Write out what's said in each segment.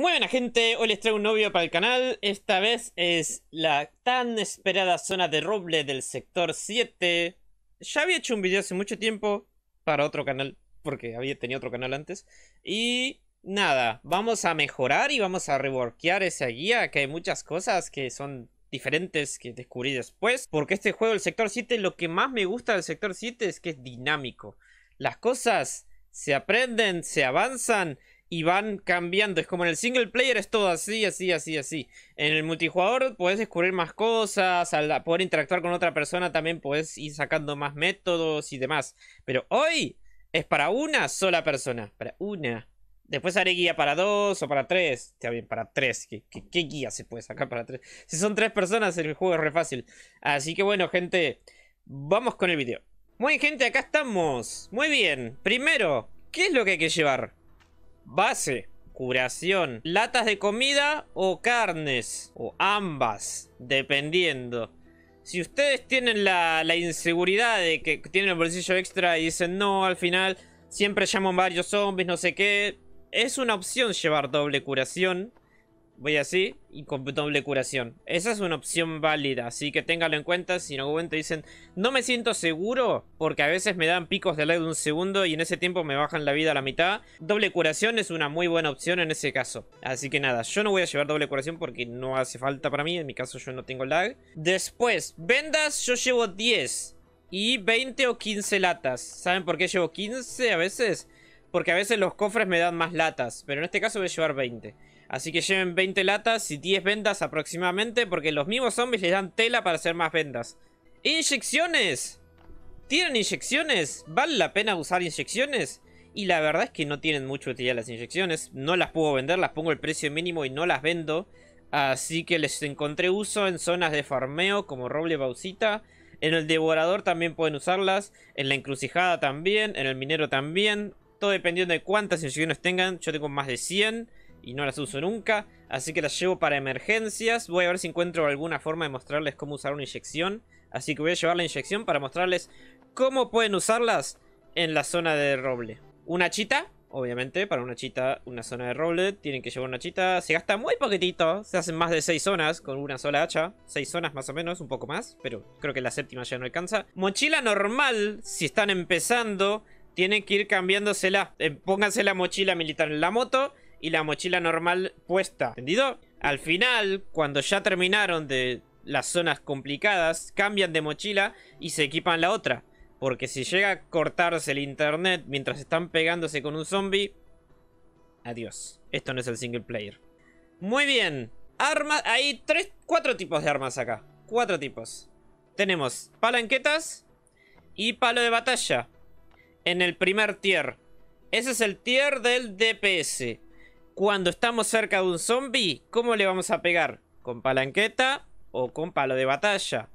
Muy buena gente, hoy les traigo un novio para el canal, esta vez es la tan esperada zona de roble del sector 7 Ya había hecho un video hace mucho tiempo para otro canal, porque había tenido otro canal antes Y nada, vamos a mejorar y vamos a reworkear esa guía, que hay muchas cosas que son diferentes que descubrí después Porque este juego, el sector 7, lo que más me gusta del sector 7 es que es dinámico Las cosas se aprenden, se avanzan y van cambiando. Es como en el single player es todo así, así, así, así. En el multijugador podés descubrir más cosas, al poder interactuar con otra persona también podés ir sacando más métodos y demás. Pero hoy es para una sola persona, para una. Después haré guía para dos o para tres. Está bien, para tres. ¿Qué, guía se puede sacar para tres? Si son tres personas, el juego es re fácil. Así que bueno, gente, vamos con el video. Muy gente, acá estamos. Muy bien. Primero, ¿qué es lo que hay que llevar? Base, curación, latas de comida o carnes, o ambas, dependiendo. Si ustedes tienen la, inseguridad de que tienen el bolsillo extra y dicen no, al final siempre llaman varios zombies, no sé qué. Es una opción llevar doble curación. Voy así y con doble curación. Esa es una opción válida, así que téngalo en cuenta. Si en algún momento dicen, no me siento seguro, porque a veces me dan picos de lag de un segundo y en ese tiempo me bajan la vida a la mitad. Doble curación es una muy buena opción en ese caso. Así que nada, yo no voy a llevar doble curación porque no hace falta para mí. En mi caso yo no tengo lag. Después, vendas yo llevo 10 y 20 o 15 latas. ¿Saben por qué llevo 15 a veces? Porque a veces los cofres me dan más latas, pero en este caso voy a llevar 20. Así que lleven 20 latas y 10 vendas aproximadamente, porque los mismos zombies les dan tela para hacer más vendas. ¡Inyecciones! ¿Tienen inyecciones? ¿Vale la pena usar inyecciones? Y la verdad es que no tienen mucho utilidad las inyecciones. No las puedo vender, las pongo el precio mínimo y no las vendo. Así que les encontré uso en zonas de farmeo como roble bauxita. En el devorador también pueden usarlas. En la encrucijada también. En el minero también. Todo dependiendo de cuántas inyecciones tengan. Yo tengo más de 100 y no las uso nunca, así que las llevo para emergencias. Voy a ver si encuentro alguna forma de mostrarles cómo usar una inyección. Así que voy a llevar la inyección para mostrarles cómo pueden usarlas en la zona de roble. Una chita, obviamente, para una chita, una zona de roble, tienen que llevar una chita. Se gasta muy poquitito, se hacen más de 6 zonas con una sola hacha. Seis zonas más o menos, un poco más, pero creo que la séptima ya no alcanza. Mochila normal, si están empezando, tienen que ir cambiándosela. Eh, pónganse la mochila militar en la moto y la mochila normal puesta. ¿Entendido? Al final, cuando ya terminaron de las zonas complicadas, cambian de mochila y se equipan la otra. Porque si llega a cortarse el internet mientras están pegándose con un zombie... Adiós. Esto no es el single player. Muy bien. Armas... Hay tres, cuatro tipos de armas acá. Cuatro tipos. Tenemos palanquetas y palo de batalla. En el primer tier. Ese es el tier del DPS cuando estamos cerca de un zombie, ¿cómo le vamos a pegar? ¿Con palanqueta o con palo de batalla?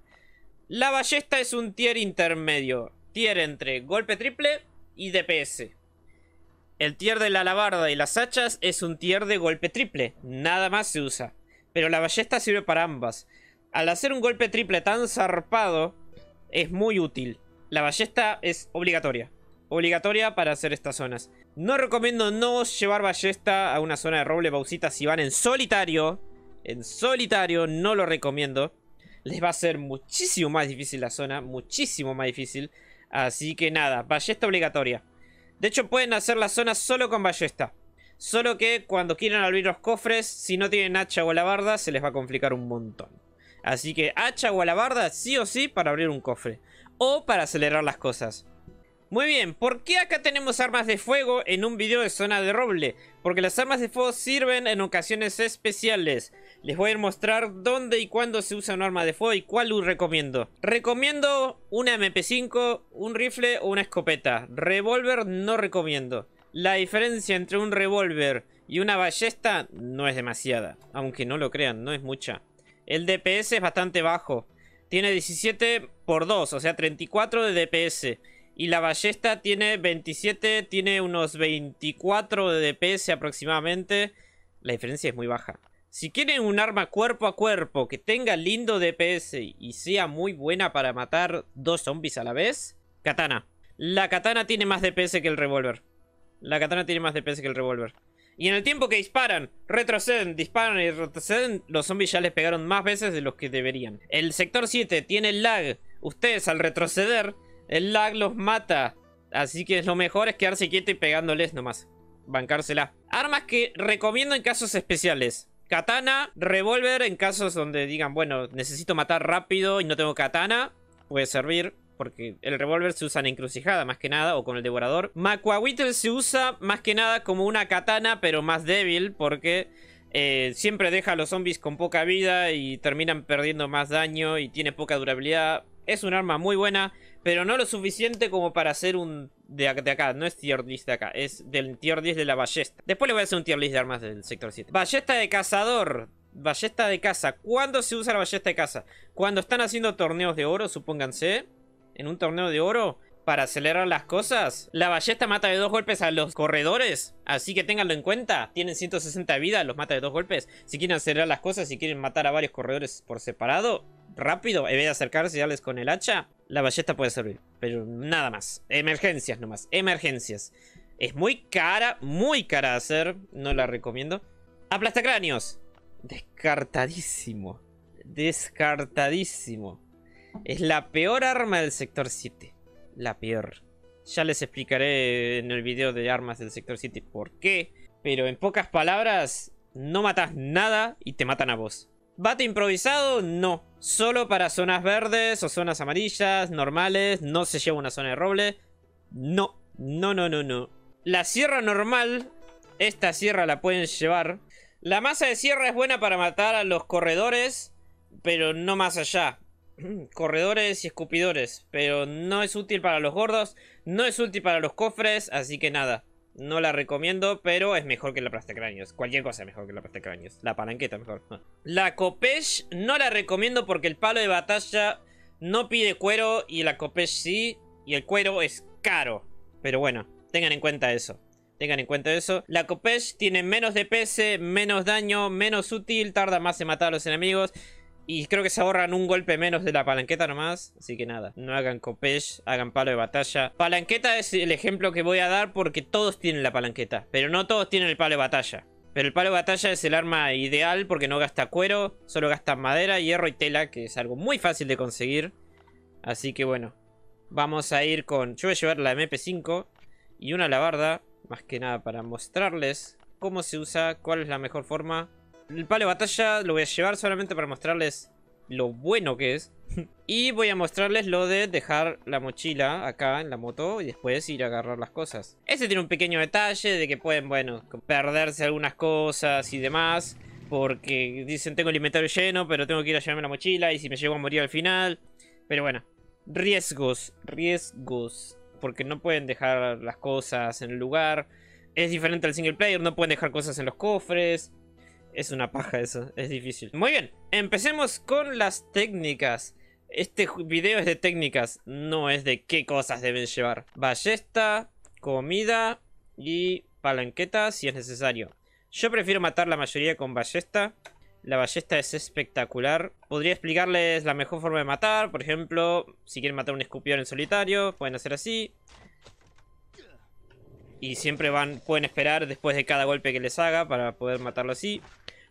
La ballesta es un tier intermedio. Tier entre golpe triple y DPS. El tier de la alabarda y las hachas es un tier de golpe triple. Nada más se usa. Pero la ballesta sirve para ambas. Al hacer un golpe triple tan zarpado, es muy útil. La ballesta es obligatoria obligatoria para hacer estas zonas. No recomiendo no llevar ballesta a una zona de roble pausita... si van en solitario. En solitario no lo recomiendo. Les va a ser muchísimo más difícil la zona, muchísimo más difícil. Así que nada, ballesta obligatoria. De hecho pueden hacer la zona solo con ballesta. Solo que cuando quieran abrir los cofres, si no tienen hacha o alabarda, se les va a complicar un montón. Así que hacha o alabarda sí o sí para abrir un cofre. O para acelerar las cosas. Muy bien, ¿por qué acá tenemos armas de fuego en un video de zona de roble? Porque las armas de fuego sirven en ocasiones especiales. Les voy a mostrar dónde y cuándo se usa un arma de fuego y cuál recomiendo. Recomiendo una MP5, un rifle o una escopeta. Revólver no recomiendo. La diferencia entre un revólver y una ballesta no es demasiada. Aunque no lo crean, no es mucha. El DPS es bastante bajo. Tiene 17 por 2, o sea 34 de DPS y la ballesta tiene 27, tiene unos 24 de DPS aproximadamente. La diferencia es muy baja. Si quieren un arma cuerpo a cuerpo que tenga lindo DPS y sea muy buena para matar dos zombies a la vez, katana. La katana tiene más DPS que el revólver. La katana tiene más DPS que el revólver. Y en el tiempo que disparan, retroceden, disparan y retroceden, los zombies ya les pegaron más veces de los que deberían. El sector 7 tiene lag. Ustedes al retroceder el lag los mata. Así que lo mejor es quedarse quieto y pegándoles nomás. Bancársela. Armas que recomiendo en casos especiales. Katana, revólver en casos donde digan, bueno, necesito matar rápido y no tengo katana. Puede servir porque el revólver se usa en encrucijada más que nada, o con el devorador. Macuahuitl se usa más que nada como una katana, pero más débil, porque eh, siempre deja a los zombies con poca vida y terminan perdiendo más daño y tiene poca durabilidad. Es un arma muy buena, pero no lo suficiente como para hacer un... De, acá, no es tier list de acá, es del tier 10 de la ballesta. Después le voy a hacer un tier list de armas del sector 7. Ballesta de cazador. Ballesta de caza. ¿Cuándo se usa la ballesta de caza? Cuando están haciendo torneos de oro, supónganse. En un torneo de oro, para acelerar las cosas. La ballesta mata de dos golpes a los corredores. Así que ténganlo en cuenta. Tienen 160 vida, los mata de dos golpes. Si quieren acelerar las cosas, si quieren matar a varios corredores por separado, rápido, en vez de acercarse y darles con el hacha, la ballesta puede servir, pero nada más. Emergencias nomás, emergencias. Es muy cara, muy cara de hacer, no la recomiendo. Aplastacráneos. Descartadísimo. Descartadísimo. Es la peor arma del sector 7. La peor. Ya les explicaré en el video de armas del sector 7 por qué. Pero en pocas palabras, no matas nada y te matan a vos. Bate improvisado, no. Solo para zonas verdes o zonas amarillas, normales. No se lleva una zona de roble. No, no, no, no, no. La sierra normal, esta sierra la pueden llevar. La masa de sierra es buena para matar a los corredores, pero no más allá. corredores y escupidores, pero no es útil para los gordos, no es útil para los cofres, así que nada. No la recomiendo, pero es mejor que la plastecráneos. Cualquier cosa es mejor que la plastecráneos. La palanqueta mejor. Ah. La Copesh no la recomiendo porque el palo de batalla no pide cuero y la Copesh sí. Y el cuero es caro. Pero bueno, tengan en cuenta eso. Tengan en cuenta eso. La Copesh tiene menos DPS, menos daño, menos útil, tarda más en matar a los enemigos. Y creo que se ahorran un golpe menos de la palanqueta nomás. Así que nada, no hagan copech, hagan palo de batalla. Palanqueta es el ejemplo que voy a dar porque todos tienen la palanqueta. Pero no todos tienen el palo de batalla. Pero el palo de batalla es el arma ideal porque no gasta cuero, solo gasta madera, hierro y tela, que es algo muy fácil de conseguir. Así que bueno, vamos a ir con... Yo voy a llevar la MP5 y una alabarda, más que nada para mostrarles cómo se usa, cuál es la mejor forma el palo de batalla lo voy a llevar solamente para mostrarles lo bueno que es. y voy a mostrarles lo de dejar la mochila acá en la moto y después ir a agarrar las cosas. Este tiene un pequeño detalle de que pueden, bueno, perderse algunas cosas y demás. Porque dicen tengo el inventario lleno, pero tengo que ir a llevarme la mochila y si me llevo a morir al final. Pero bueno, riesgos, riesgos. Porque no pueden dejar las cosas en el lugar. Es diferente al single player, no pueden dejar cosas en los cofres. Es una paja eso, es difícil. Muy bien, empecemos con las técnicas. Este video es de técnicas, no es de qué cosas deben llevar. Ballesta, comida y palanqueta si es necesario. Yo prefiero matar la mayoría con ballesta. La ballesta es espectacular. Podría explicarles la mejor forma de matar. Por ejemplo, si quieren matar un escupidor en solitario, pueden hacer así. Y siempre van, pueden esperar después de cada golpe que les haga para poder matarlo así.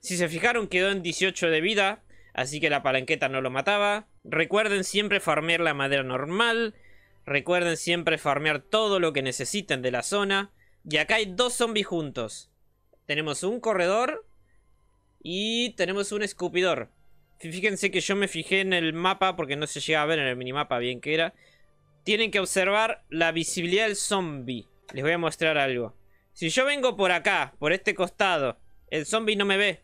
Si se fijaron quedó en 18 de vida, así que la palanqueta no lo mataba. Recuerden siempre farmear la madera normal. Recuerden siempre farmear todo lo que necesiten de la zona. Y acá hay dos zombies juntos. Tenemos un corredor y tenemos un escupidor. Fíjense que yo me fijé en el mapa porque no se llega a ver en el minimapa bien que era. Tienen que observar la visibilidad del zombie. Les voy a mostrar algo. Si yo vengo por acá, por este costado, el zombie no me ve.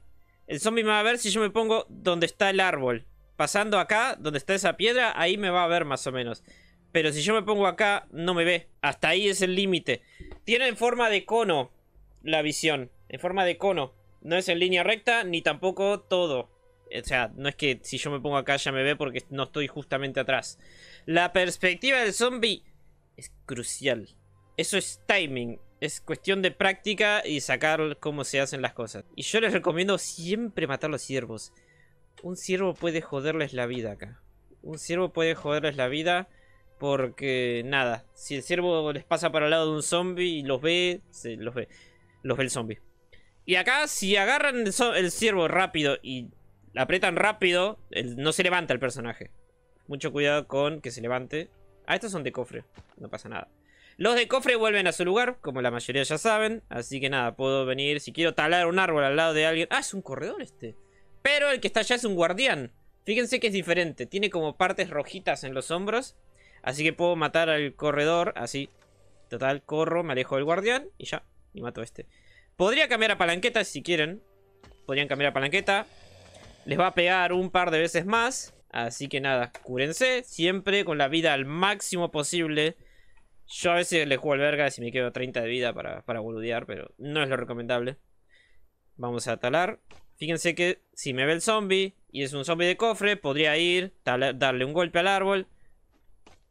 El zombie me va a ver si yo me pongo donde está el árbol. Pasando acá, donde está esa piedra, ahí me va a ver más o menos. Pero si yo me pongo acá, no me ve. Hasta ahí es el límite. Tiene en forma de cono la visión. En forma de cono. No es en línea recta, ni tampoco todo. O sea, no es que si yo me pongo acá ya me ve porque no estoy justamente atrás. La perspectiva del zombie es crucial. Eso es timing. Es cuestión de práctica y sacar cómo se hacen las cosas. Y yo les recomiendo siempre matar a los ciervos. Un ciervo puede joderles la vida acá. Un ciervo puede joderles la vida porque nada. Si el ciervo les pasa para el lado de un zombie y los ve, se los ve. Los ve el zombie. Y acá si agarran el, ciervo rápido y la apretan rápido, no se levanta el personaje. Mucho cuidado con que se levante Ah, estos son de cofre. No pasa nada. Los de cofre vuelven a su lugar, como la mayoría ya saben. Así que nada, puedo venir. Si quiero talar un árbol al lado de alguien... Ah, es un corredor este. Pero el que está allá es un guardián. Fíjense que es diferente. Tiene como partes rojitas en los hombros. Así que puedo matar al corredor. Así. Total, corro, me alejo del guardián. Y ya. Y mato a este. Podría cambiar a palanqueta si quieren. Podrían cambiar a palanqueta. Les va a pegar un par de veces más. Así que nada, cúrense siempre con la vida al máximo posible. Yo a veces le juego al verga si me quedo 30 de vida para, para boludear, pero no es lo recomendable. Vamos a talar. Fíjense que si me ve el zombie y es un zombie de cofre, podría ir, darle un golpe al árbol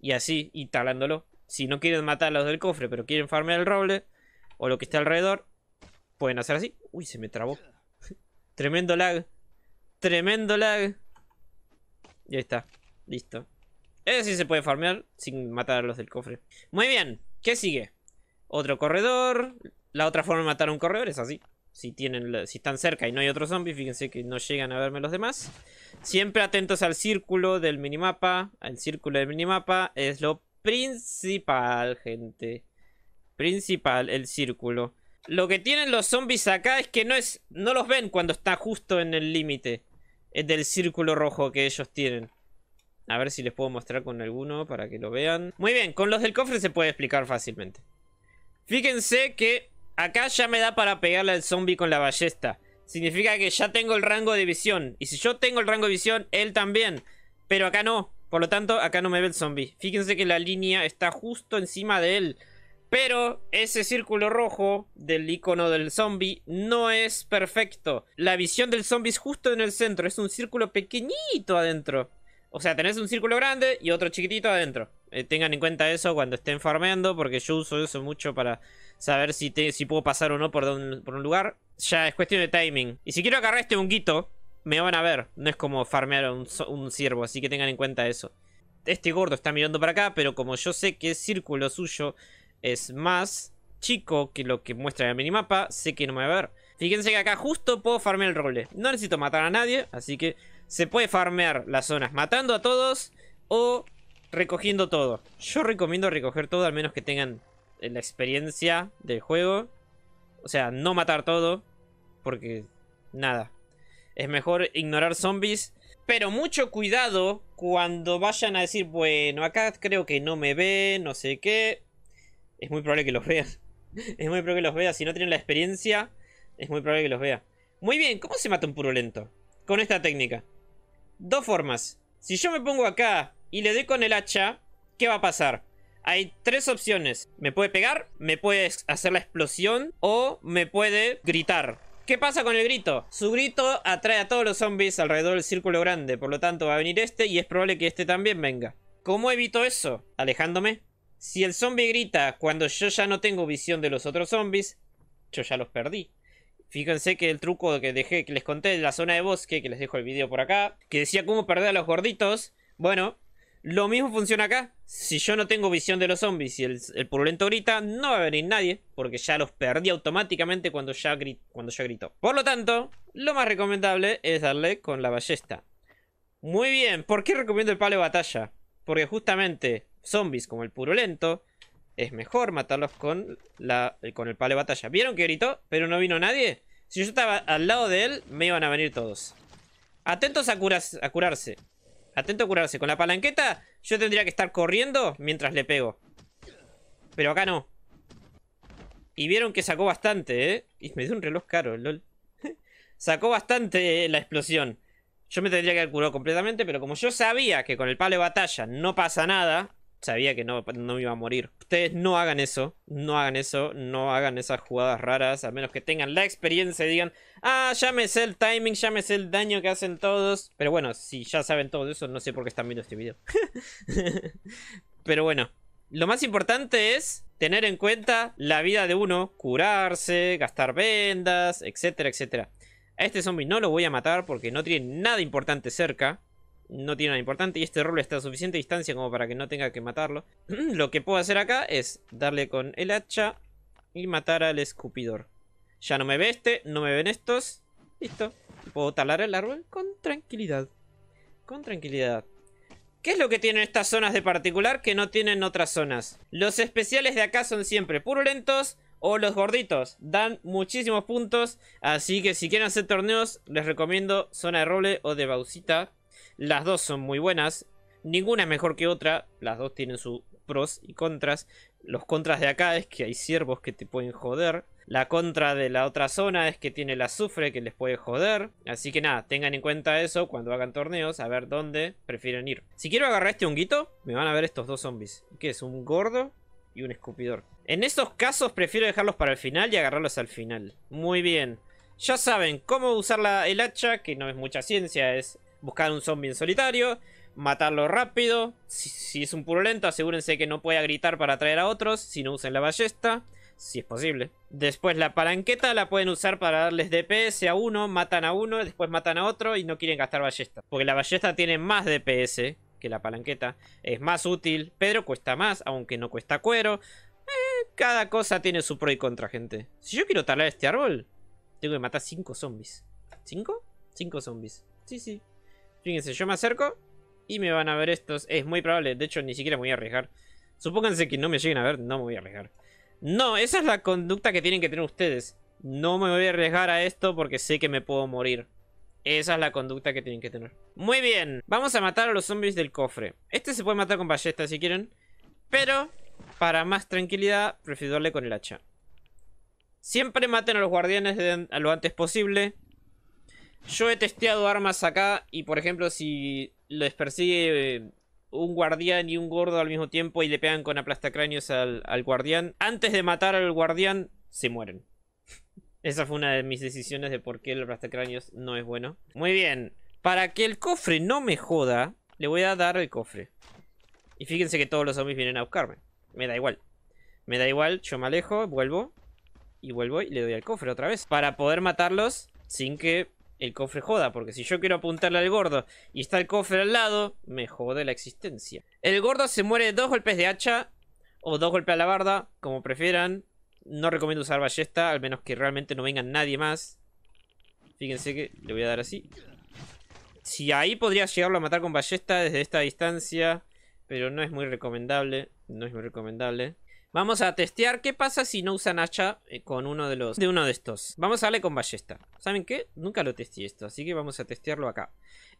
y así, y talándolo. Si no quieren matar a los del cofre, pero quieren farmear el roble o lo que está alrededor, pueden hacer así. Uy, se me trabó. Tremendo lag. Tremendo lag. Y ahí está. Listo. Es sí se puede farmear sin matar a los del cofre. Muy bien. ¿Qué sigue? Otro corredor. La otra forma de matar a un corredor es así. Si, tienen, si están cerca y no hay otros zombie fíjense que no llegan a verme los demás. Siempre atentos al círculo del minimapa. El círculo del minimapa es lo principal, gente. Principal, el círculo. Lo que tienen los zombies acá es que no, es, no los ven cuando está justo en el límite es del círculo rojo que ellos tienen. A ver si les puedo mostrar con alguno para que lo vean. Muy bien, con los del cofre se puede explicar fácilmente. Fíjense que acá ya me da para pegarle al zombie con la ballesta. Significa que ya tengo el rango de visión. Y si yo tengo el rango de visión, él también. Pero acá no. Por lo tanto, acá no me ve el zombie. Fíjense que la línea está justo encima de él. Pero ese círculo rojo del icono del zombie no es perfecto. La visión del zombie es justo en el centro. Es un círculo pequeñito adentro. O sea, tenés un círculo grande y otro chiquitito adentro. Eh, tengan en cuenta eso cuando estén farmeando, porque yo uso eso mucho para saber si, puedo pasar o no por un, lugar. Ya es cuestión de timing. Y si quiero agarrar este honguito, me van a ver. No es como farmear un, un ciervo, así que tengan en cuenta eso. Este gordo está mirando para acá, pero como yo sé que es círculo suyo es más chico que lo que muestra el minimapa, sé que no me va a ver. Fíjense que acá justo puedo farmear el roble. No necesito matar a nadie, así que se puede farmear las zonas matando a todos o recogiendo todo. Yo recomiendo recoger todo, al menos que tengan eh, la experiencia del juego. O sea, no matar todo, porque nada. Es mejor ignorar zombies. Pero mucho cuidado cuando vayan a decir, bueno, acá creo que no me ve, no sé qué es muy probable que los veas. es muy probable que los vea. Si no tienen la experiencia, es muy probable que los vea. Muy bien, ¿cómo se mata un purulento? Con esta técnica. Dos formas. Si yo me pongo acá y le doy con el hacha, ¿qué va a pasar? Hay tres opciones. Me puede pegar, me puede hacer la explosión o me puede gritar. ¿Qué pasa con el grito? Su grito atrae a todos los zombies alrededor del círculo grande, por lo tanto va a venir este y es probable que este también venga. ¿Cómo evito eso? Alejándome. Si el zombie grita cuando yo ya no tengo visión de los otros zombies, yo ya los perdí. Fíjense que el truco que dejé, que les conté en la zona de bosque, que les dejo el video por acá, que decía cómo perder a los gorditos. Bueno, lo mismo funciona acá. Si yo no tengo visión de los zombies y el, purulento grita, no va a venir nadie, porque ya los perdí automáticamente cuando ya, grito. cuando gritó. Por lo tanto, lo más recomendable es darle con la ballesta. Muy bien, ¿por qué recomiendo el palo de batalla? Porque justamente zombies como el puro lento... es mejor matarlos con, la, eh, con el palo de batalla. ¿Vieron que gritó? ¿Pero no vino nadie? Si yo estaba al lado de él, me iban a venir todos. Atentos a, curarse, a curarse. Atento a curarse. Con la palanqueta, yo tendría que estar corriendo mientras le pego. Pero acá no. Y vieron que sacó bastante, ¿eh? Y me dio un reloj caro, lol. sacó bastante eh, la explosión. Yo me tendría que haber curado completamente, pero como yo sabía que con el palo de batalla no pasa nada, sabía que no, me iba a morir. Ustedes no hagan eso, no hagan eso, no hagan esas jugadas raras, a menos que tengan la experiencia y digan, ah, ya me sé el timing, ya me sé el daño que hacen todos. Pero bueno, si ya saben todo eso, no sé por qué están viendo este video. Pero bueno, lo más importante es tener en cuenta la vida de uno, curarse, gastar vendas, etcétera, etcétera. A este zombie no lo voy a matar porque no tiene nada importante cerca no tiene nada importante y este roble está a suficiente distancia como para que no tenga que matarlo. Lo que puedo hacer acá es darle con el hacha y matar al escupidor. Ya no me ve este, no me ven estos. Listo. Puedo talar el árbol con tranquilidad. Con tranquilidad. ¿Qué es lo que tienen estas zonas de particular que no tienen otras zonas? Los especiales de acá son siempre purulentos o los gorditos. Dan muchísimos puntos, así que si quieren hacer torneos, les recomiendo zona de roble o de baucita las dos son muy buenas. Ninguna es mejor que otra. Las dos tienen sus pros y contras. Los contras de acá es que hay ciervos que te pueden joder. La contra de la otra zona es que tiene el azufre que les puede joder. Así que nada, tengan en cuenta eso cuando hagan torneos, a ver dónde prefieren ir. Si quiero agarrar este honguito, me van a ver estos dos zombies. Que es? Un gordo y un escupidor. En estos casos prefiero dejarlos para el final y agarrarlos al final. Muy bien. Ya saben cómo usar la, el hacha, que no es mucha ciencia, es buscar un zombie en solitario, matarlo rápido. Si, es un puro lento asegúrense que no pueda gritar para atraer a otros, si no usen la ballesta, si es posible. Después la palanqueta la pueden usar para darles DPS a uno, matan a uno, después matan a otro y no quieren gastar ballesta. Porque la ballesta tiene más DPS que la palanqueta, es más útil, pero cuesta más, aunque no cuesta cuero. Eh, cada cosa tiene su pro y contra, gente. Si yo quiero talar este árbol, tengo que matar 5 zombies. ¿5? 5 zombies. Sí, sí. Fíjense, yo me acerco y me van a ver estos. Es muy probable, de hecho ni siquiera me voy a arriesgar. Supónganse que no me lleguen a ver, no me voy a arriesgar. No, esa es la conducta que tienen que tener ustedes. No me voy a arriesgar a esto porque sé que me puedo morir. Esa es la conducta que tienen que tener. Muy bien, vamos a matar a los zombies del cofre. Este se puede matar con ballesta si quieren. Pero, para más tranquilidad, prefiero darle con el hacha. Siempre maten a los guardianes a lo antes posible. Yo he testeado armas acá y por ejemplo si les persigue eh, un guardián y un gordo al mismo tiempo y le pegan con aplastacráneos al, al guardián, antes de matar al guardián se mueren. Esa fue una de mis decisiones de por qué el aplastacráneos no es bueno. Muy bien, para que el cofre no me joda, le voy a dar el cofre. Y fíjense que todos los zombies vienen a buscarme. Me da igual. Me da igual, yo me alejo, vuelvo. Y vuelvo y le doy al cofre otra vez. Para poder matarlos sin que el cofre joda, porque si yo quiero apuntarle al gordo y está el cofre al lado, me jode la existencia. El gordo se muere de dos golpes de hacha o dos golpes a la barda, como prefieran. No recomiendo usar ballesta, al menos que realmente no venga nadie más. Fíjense que le voy a dar así. Si ahí podría llegarlo a matar con ballesta desde esta distancia, pero no es muy recomendable, no es muy recomendable. Vamos a testear qué pasa si no usan hacha eh, con uno de los de uno de estos. Vamos a darle con ballesta. ¿Saben qué? Nunca lo testé esto, así que vamos a testearlo acá.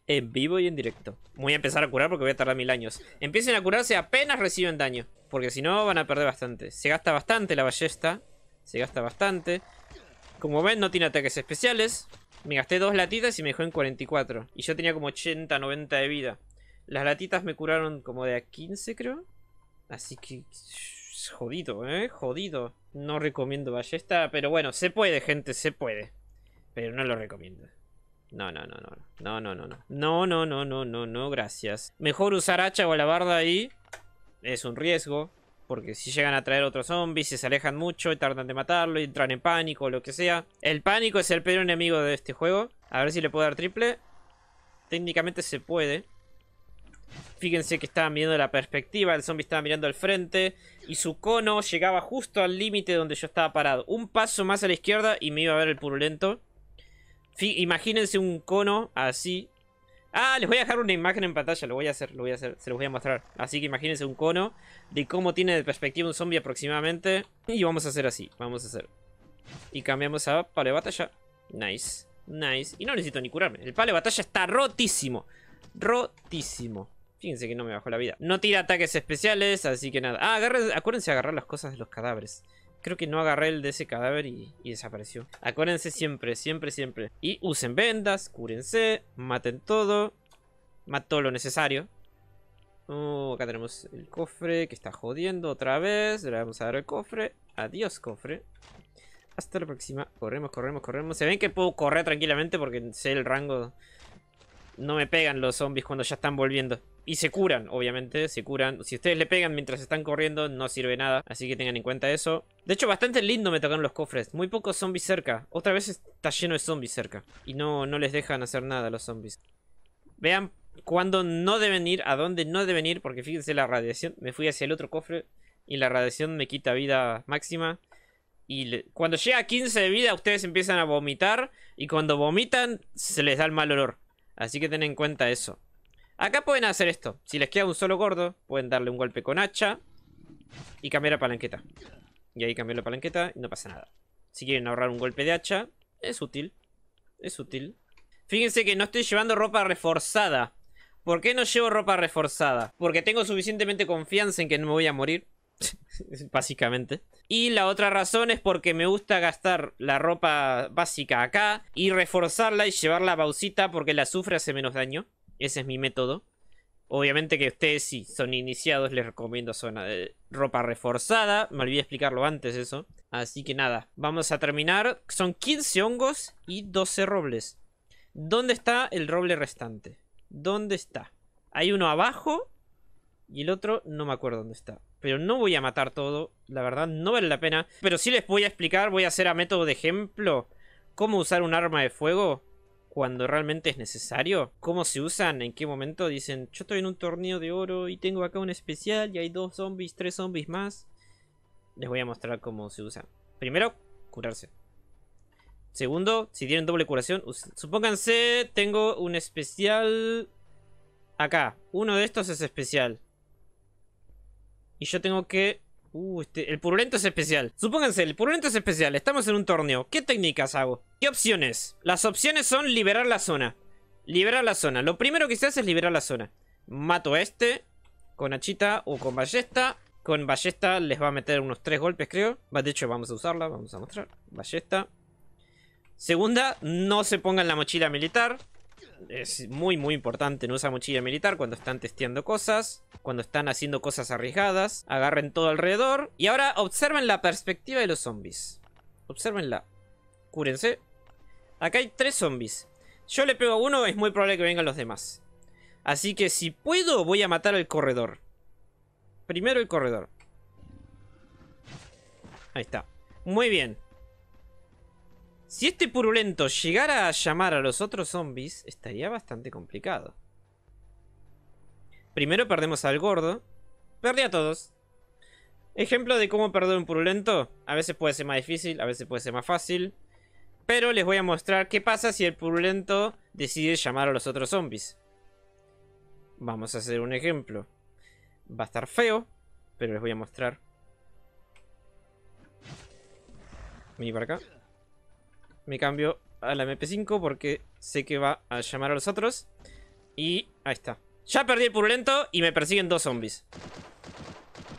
En vivo y en directo. Voy a empezar a curar porque voy a tardar mil años. Empiecen a curarse apenas reciben daño. Porque si no van a perder bastante. Se gasta bastante la ballesta. Se gasta bastante. Como ven, no tiene ataques especiales. Me gasté dos latitas y me dejó en 44. Y yo tenía como 80, 90 de vida. Las latitas me curaron como de a 15, creo. Así que jodido, ¿eh? Jodido. No recomiendo ballesta, pero bueno, se puede, gente, se puede. Pero no lo recomiendo. No, no, no, no. No, no, no, no. No, no, no, no, no, no, gracias. Mejor usar hacha o la alabarda ahí. Es un riesgo. Porque si llegan a traer otros zombies, se alejan mucho y tardan de matarlo, y entran en pánico o lo que sea. El pánico es el peor enemigo de este juego. A ver si le puedo dar triple. Técnicamente se puede. Fíjense que estaban mirando la perspectiva, el zombie estaba mirando al frente y su cono llegaba justo al límite donde yo estaba parado. Un paso más a la izquierda y me iba a ver el purulento. imagínense un cono así. Ah, les voy a dejar una imagen en pantalla, lo voy a hacer, lo voy a hacer, se los voy a mostrar. Así que imagínense un cono de cómo tiene de perspectiva un zombie aproximadamente. Y vamos a hacer así, vamos a hacer. Y cambiamos a palo de batalla. Nice, nice. Y no necesito ni curarme, el palo de batalla está rotísimo. Rotísimo. Fíjense que no me bajó la vida. No tira ataques especiales, así que nada. Ah, acuérdense de agarrar las cosas de los cadáveres. Creo que no agarré el de ese cadáver y, desapareció. Acuérdense siempre, siempre, siempre. Y usen vendas, cúrense, maten todo. Mató lo necesario. Uh, acá tenemos el cofre que está jodiendo otra vez. Le vamos a dar el cofre. Adiós, cofre. Hasta la próxima. Corremos, corremos, corremos. Se ven que puedo correr tranquilamente porque sé el rango no me pegan los zombies cuando ya están volviendo. Y se curan, obviamente, se curan. Si ustedes le pegan mientras están corriendo, no sirve nada. Así que tengan en cuenta eso. De hecho, bastante lindo me tocan los cofres. Muy pocos zombies cerca. Otra vez está lleno de zombies cerca. Y no, no les dejan hacer nada a los zombies. Vean cuándo no deben ir, a dónde no deben ir. Porque fíjense la radiación. Me fui hacia el otro cofre y la radiación me quita vida máxima. Y cuando llega a 15 de vida, ustedes empiezan a vomitar. Y cuando vomitan, se les da el mal olor. Así que ten en cuenta eso. Acá pueden hacer esto. Si les queda un solo gordo, pueden darle un golpe con hacha. Y cambiar la palanqueta. Y ahí cambiar la palanqueta y no pasa nada. Si quieren ahorrar un golpe de hacha, es útil. Es útil. Fíjense que no estoy llevando ropa reforzada. ¿Por qué no llevo ropa reforzada? Porque tengo suficientemente confianza en que no me voy a morir. básicamente. Y la otra razón es porque me gusta gastar la ropa básica acá y reforzarla y llevarla a Baucita porque la sufre hace menos daño. Ese es mi método. Obviamente que ustedes si son iniciados les recomiendo zona de ropa reforzada. Me olvidé explicarlo antes eso. Así que nada, vamos a terminar. Son 15 hongos y 12 robles. ¿Dónde está el roble restante? ¿Dónde está? Hay uno abajo y el otro no me acuerdo dónde está. Pero no voy a matar todo, la verdad, no vale la pena. Pero sí les voy a explicar, voy a hacer a método de ejemplo, cómo usar un arma de fuego cuando realmente es necesario. Cómo se usan, en qué momento dicen, yo estoy en un torneo de oro y tengo acá un especial y hay dos zombies, tres zombies más. Les voy a mostrar cómo se usan. Primero, curarse. Segundo, si tienen doble curación, supónganse, tengo un especial acá. Uno de estos es especial. Y yo tengo que... Uh, este... el purulento es especial. Supónganse, el purulento es especial. Estamos en un torneo. ¿Qué técnicas hago? ¿Qué opciones? Las opciones son liberar la zona. Liberar la zona. Lo primero que se hace es liberar la zona. Mato a este. Con hachita o con ballesta. Con ballesta les va a meter unos tres golpes, creo. De hecho, vamos a usarla. Vamos a mostrar. Ballesta. Segunda, no se pongan la mochila militar es muy muy importante no usa mochila militar cuando están testeando cosas, cuando están haciendo cosas arriesgadas. Agarren todo alrededor. Y ahora observen la perspectiva de los zombies. Observenla. Cúrense. Acá hay tres zombies. Yo le pego a uno, es muy probable que vengan los demás. Así que si puedo, voy a matar al corredor. Primero el corredor. Ahí está. Muy bien. Si este purulento llegara a llamar a los otros zombies, estaría bastante complicado. Primero perdemos al gordo. Perdí a todos. Ejemplo de cómo perder un purulento. A veces puede ser más difícil, a veces puede ser más fácil. Pero les voy a mostrar qué pasa si el purulento decide llamar a los otros zombies. Vamos a hacer un ejemplo. Va a estar feo, pero les voy a mostrar. Vení para acá me cambio a la MP5 porque sé que va a llamar a los otros. Y ahí está. Ya perdí el purulento y me persiguen dos zombies.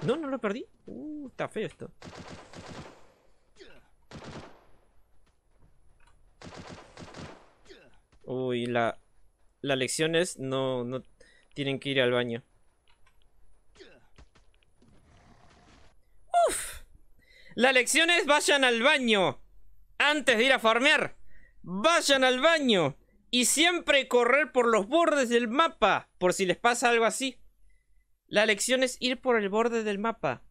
No, no lo perdí. Uh, está feo esto. Uy, la, las lecciones no, tienen que ir al baño. ¡Uf! Las lecciones vayan al baño antes de ir a farmear. Vayan al baño y siempre correr por los bordes del mapa por si les pasa algo así. La lección es ir por el borde del mapa.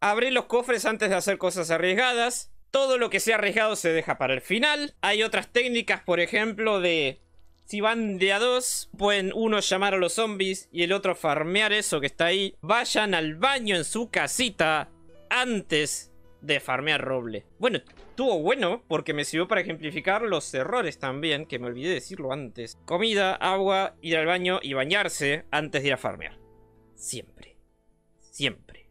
Abrir los cofres antes de hacer cosas arriesgadas. Todo lo que sea arriesgado se deja para el final. Hay otras técnicas, por ejemplo, de... Si van de a dos, pueden uno llamar a los zombies y el otro farmear eso que está ahí. Vayan al baño en su casita antes de farmear roble. Bueno, estuvo bueno porque me sirvió para ejemplificar los errores también, que me olvidé decirlo antes. Comida, agua, ir al baño y bañarse antes de ir a farmear. Siempre. Siempre.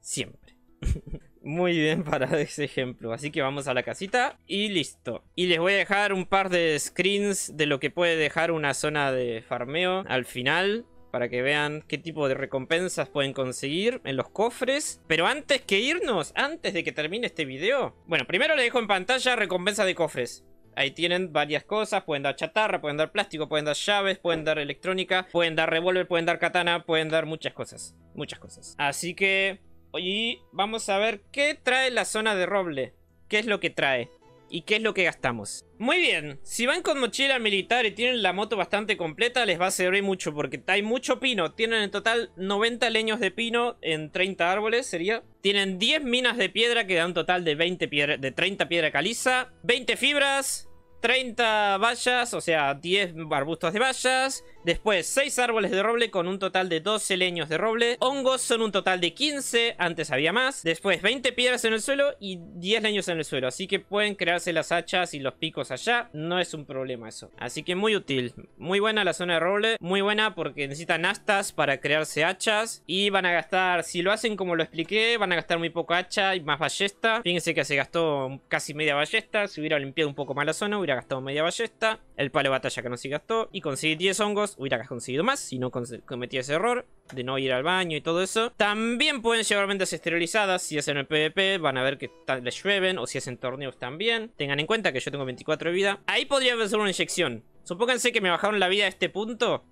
Siempre. Muy bien para ese ejemplo. Así que vamos a la casita y listo. Y les voy a dejar un par de screens de lo que puede dejar una zona de farmeo al final para que vean qué tipo de recompensas pueden conseguir en los cofres. Pero antes que irnos, antes de que termine este video... Bueno, primero les dejo en pantalla recompensa de cofres. Ahí tienen varias cosas, pueden dar chatarra, pueden dar plástico, pueden dar llaves, pueden dar electrónica, pueden dar revólver, pueden dar katana, pueden dar muchas cosas, muchas cosas. Así que, hoy vamos a ver qué trae la zona de roble, qué es lo que trae y qué es lo que gastamos. Muy bien, si van con mochila militar y tienen la moto bastante completa les va a servir mucho porque hay mucho pino. Tienen en total 90 leños de pino en 30 árboles sería. Tienen 10 minas de piedra que dan un total de, 20 piedras... de 30 piedra caliza, 20 fibras, 30 vallas, o sea 10 arbustos de vallas, Después, 6 árboles de roble con un total de 12 leños de roble. Hongos son un total de 15, antes había más. Después, 20 piedras en el suelo y 10 leños en el suelo. Así que pueden crearse las hachas y los picos allá. No es un problema eso. Así que muy útil. Muy buena la zona de roble. Muy buena porque necesitan astas para crearse hachas. Y van a gastar, si lo hacen como lo expliqué, van a gastar muy poco hacha y más ballesta. Fíjense que se gastó casi media ballesta. Si hubiera limpiado un poco más la zona, hubiera gastado media ballesta. El palo de batalla que no se gastó. Y conseguí 10 hongos hubiera conseguido más si no cometía ese error de no ir al baño y todo eso. También pueden llevar Ventas esterilizadas. Si hacen el PvP van a ver que les llueven o si hacen torneos también. Tengan en cuenta que yo tengo 24 de vida. Ahí podría sido una inyección. Supónganse que me bajaron la vida a este punto,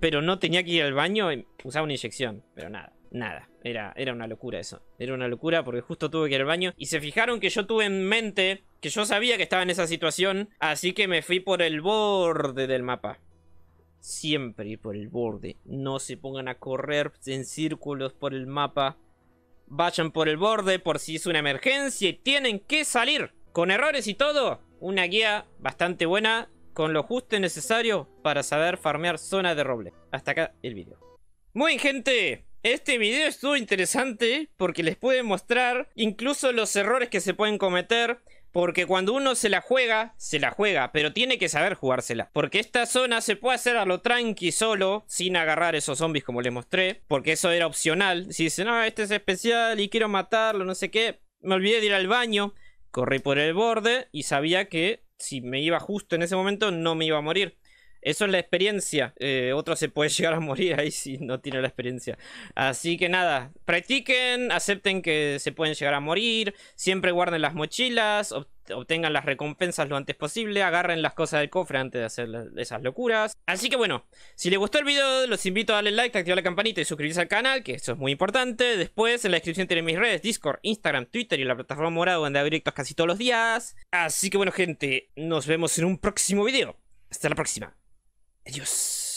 pero no tenía que ir al baño usaba una inyección. Pero nada, nada. Era, era una locura eso. Era una locura porque justo tuve que ir al baño. Y se fijaron que yo tuve en mente que yo sabía que estaba en esa situación, así que me fui por el borde del mapa siempre ir por el borde. No se pongan a correr en círculos por el mapa. Vayan por el borde por si es una emergencia y tienen que salir. Con errores y todo, una guía bastante buena con lo justo necesario para saber farmear zona de roble. Hasta acá el vídeo. Muy gente, este video estuvo interesante porque les puede mostrar incluso los errores que se pueden cometer, porque cuando uno se la juega, se la juega, pero tiene que saber jugársela. Porque esta zona se puede hacer a lo tranqui solo, sin agarrar esos zombies como les mostré. Porque eso era opcional. Si dicen, no, este es especial y quiero matarlo, no sé qué. Me olvidé de ir al baño. Corrí por el borde y sabía que si me iba justo en ese momento no me iba a morir. Eso es la experiencia. Eh, otro se puede llegar a morir ahí si no tiene la experiencia. Así que nada, practiquen, acepten que se pueden llegar a morir, siempre guarden las mochilas, obtengan las recompensas lo antes posible, agarren las cosas del cofre antes de hacer esas locuras. Así que bueno, si les gustó el video, los invito a darle like, activar la campanita y suscribirse al canal, que eso es muy importante. Después, en la descripción tienen mis redes, Discord, Instagram, Twitter y la plataforma morada donde hago directos casi todos los días. Así que bueno, gente, nos vemos en un próximo video. Hasta la próxima. Adiós.